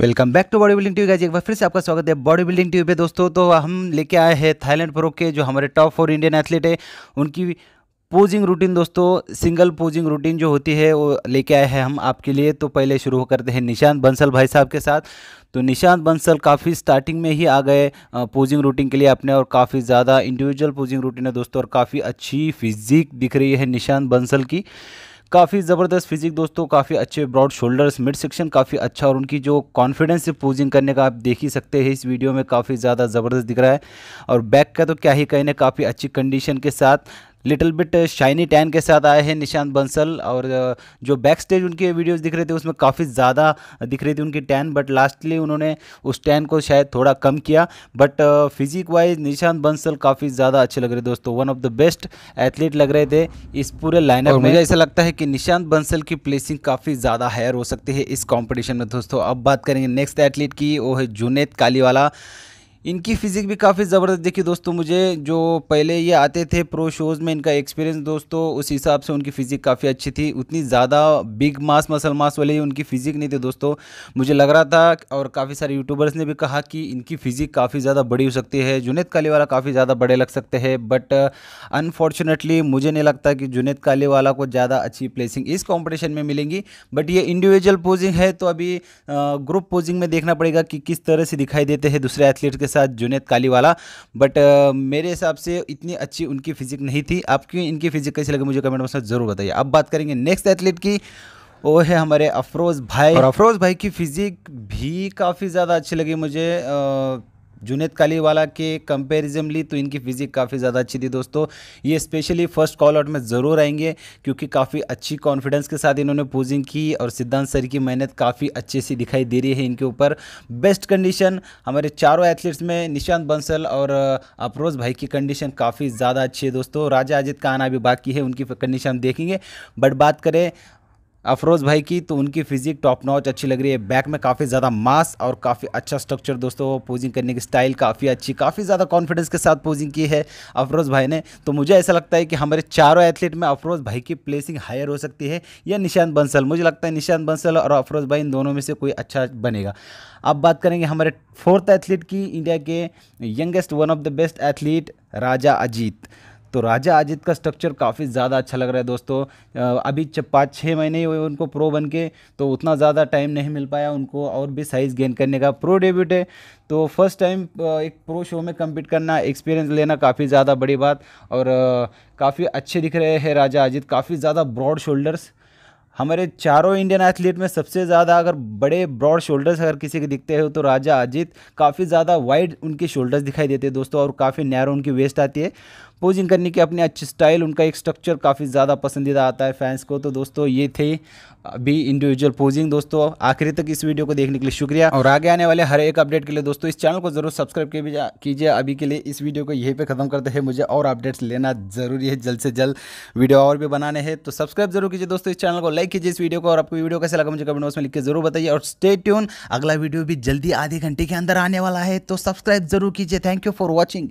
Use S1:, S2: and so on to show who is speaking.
S1: welcome back to bodybuilding TV guys एक बार फिर से आपका स्वागत है बॉडी बिल्डिंग टीवी पे दोस्तों तो हम लेके आए हैं थाईलैंड प्रो के जो हमारे टॉप फोर इंडियन एथलीट है उनकी पोजिंग रूटीन दोस्तों सिंगल पोजिंग रूटीन जो होती है वो लेके आए हैं हम आपके लिए तो पहले शुरू करते हैं निशांत बंसल भाई साहब के साथ तो निशांत बंसल काफ़ी स्टार्टिंग में ही आ गए पोजिंग रूटीन के लिए अपने और काफ़ी ज़्यादा इंडिविजुअल पोजिंग रूटीन है दोस्तों और काफ़ी अच्छी फिजिक दिख रही है निशांत बंसल की काफ़ी ज़बरदस्त फिजिक दोस्तों काफ़ी अच्छे ब्रॉड शोल्डर्स मिड सेक्शन काफ़ी अच्छा और उनकी जो कॉन्फिडेंस से पोजिंग करने का आप देख ही सकते हैं इस वीडियो में काफ़ी ज़्यादा ज़बरदस्त दिख रहा है और बैक का तो क्या ही कहने काफ़ी अच्छी कंडीशन के साथ लिटिल बिट शाइनी टैन के साथ आए हैं निशांत बंसल और जो बैक स्टेज उनके वीडियोस दिख रहे थे उसमें काफ़ी ज़्यादा दिख रही थी उनकी टैन बट लास्टली उन्होंने उस टैन को शायद थोड़ा कम किया but physique wise Nishant Bansal काफ़ी ज़्यादा अच्छे लग रहे दोस्तों one of the best athlete लग रहे थे इस पूरे लाइनअप में मुझे ऐसा लगता है कि निशांत बंसल की प्लेसिंग काफ़ी ज़्यादा हायर हो सकती है इस कॉम्पिटिशन में दोस्तों अब बात करेंगे नेक्स्ट एथलीट की वो है जुनेद कालीवाला इनकी फ़िज़िक भी काफ़ी ज़बरदस्त देखिए दोस्तों मुझे जो पहले ये आते थे प्रो शोज़ में इनका एक्सपीरियंस दोस्तों उस हिसाब से उनकी फ़िज़िक काफ़ी अच्छी थी उतनी ज़्यादा बिग मास मसल मास वाले उनकी फ़िज़िक नहीं थी दोस्तों मुझे लग रहा था और काफ़ी सारे यूट्यूबर्स ने भी कहा कि इनकी फ़िज़िक काफ़ी ज़्यादा बड़ी हो सकती है जुनेद कालीवाला काफ़ी ज़्यादा बड़े लग सकते हैं बट अनफॉर्चुनेटली मुझे नहीं लगता कि जुनेद कालीवाला को ज़्यादा अच्छी प्लेसिंग इस कॉम्पिटिशन में मिलेंगी बट ये इंडिविजुअल पोजिंग है तो अभी ग्रुप पोजिंग में देखना पड़ेगा कि किस तरह से दिखाई देते हैं दूसरे एथलीट के साथ जुनेद कालीवाला बट uh, मेरे हिसाब से इतनी अच्छी उनकी फिजिक नहीं थी आप क्यों इनकी फिजिक कैसी लगी मुझे कमेंट बॉक्स में ज़रूर बताइए अब बात करेंगे नेक्स्ट एथलीट की वो है हमारे अफरोज़ भाई और अफरोज़ भाई की फिजिक भी काफ़ी ज़्यादा अच्छी लगी मुझे जुनेद कालीवाला के ली तो इनकी फिजिक काफ़ी ज़्यादा अच्छी थी दोस्तों ये स्पेशली फर्स्ट कॉल आउट में ज़रूर आएंगे क्योंकि काफ़ी अच्छी कॉन्फिडेंस के साथ इन्होंने पोजिंग की और सिद्धांत सर की मेहनत काफ़ी अच्छे से दिखाई दे रही है इनके ऊपर बेस्ट कंडीशन हमारे चारों एथलीट्स में निशांत बंसल और अपरोज भाई की कंडीशन काफ़ी ज़्यादा अच्छी है दोस्तों राजा अजित का आना भी बाकी है उनकी कंडीशन हम देखेंगे बट बात करें अफरोज़ भाई की तो उनकी फिजिक टॉप नॉच अच्छी लग रही है बैक में काफ़ी ज़्यादा मास और काफ़ी अच्छा स्ट्रक्चर दोस्तों पोजिंग करने की स्टाइल काफ़ी अच्छी काफ़ी ज़्यादा कॉन्फिडेंस के साथ पोजिंग की है अफरोज़ भाई ने तो मुझे ऐसा लगता है कि हमारे चारों एथलीट में अफरोज़ भाई की प्लेसिंग हायर हो सकती है या निशांत बंसल मुझे लगता है निशांत बंसल और अफरोज़ भाई इन दोनों में से कोई अच्छा बनेगा अब बात करेंगे हमारे फोर्थ एथलीट की इंडिया के youngest one of the best athlete Raja Ajit तो राजा अजीत का स्ट्रक्चर काफ़ी ज़्यादा अच्छा लग रहा है दोस्तों अभी पाँच छः महीने ही हुए उनको प्रो बन के तो उतना ज़्यादा टाइम नहीं मिल पाया उनको और भी साइज़ गेन करने का प्रो डेब्यूट है तो फर्स्ट टाइम एक प्रो शो में कम्पीट करना एक्सपीरियंस लेना काफ़ी ज़्यादा बड़ी बात और काफ़ी अच्छे दिख रहे हैं राजा अजीत काफ़ी ज़्यादा ब्रॉड शोल्डर्स हमारे चारों इंडियन एथलीट में सबसे ज़्यादा अगर बड़े ब्रॉड शोल्डर्स अगर किसी के दिखते हो तो राजा अजीत काफ़ी ज़्यादा वाइड उनके शोल्डर्स दिखाई देते हैं दोस्तों और काफ़ी नैरो उनकी वेस्ट आती है पोजिंग करने के अपने अच्छे स्टाइल उनका एक स्ट्रक्चर काफ़ी ज़्यादा पसंदीदा आता है फैंस को तो दोस्तों ये थे अभी इंडिविजुअल पोजिंग दोस्तों आखिरी तक इस वीडियो को देखने के लिए शुक्रिया और आगे आने वाले हर एक अपडेट के लिए दोस्तों इस चैनल को जरूर सब्सक्राइब कीजिए अभी के लिए इस वीडियो को यहीं पर ख़त्म करते हैं मुझे और अपडेट्स लेना ज़रूरी है जल्द से जल्द वीडियो और भी बनाने हैं तो सब्सक्राइब जरूर कीजिए दोस्तों इस चैनल को लाइक कीजिए इस वीडियो को और आपको वीडियो कैसे लगा मुझे कमेंट बॉक्स में लिख के जरूर बताइए और स्टे ट्यून अगला वीडियो भी जल्दी आधे घंटे के अंदर आने वाला है तो सब्सक्राइब जरूर कीजिए थैंक यू फॉर वॉचिंग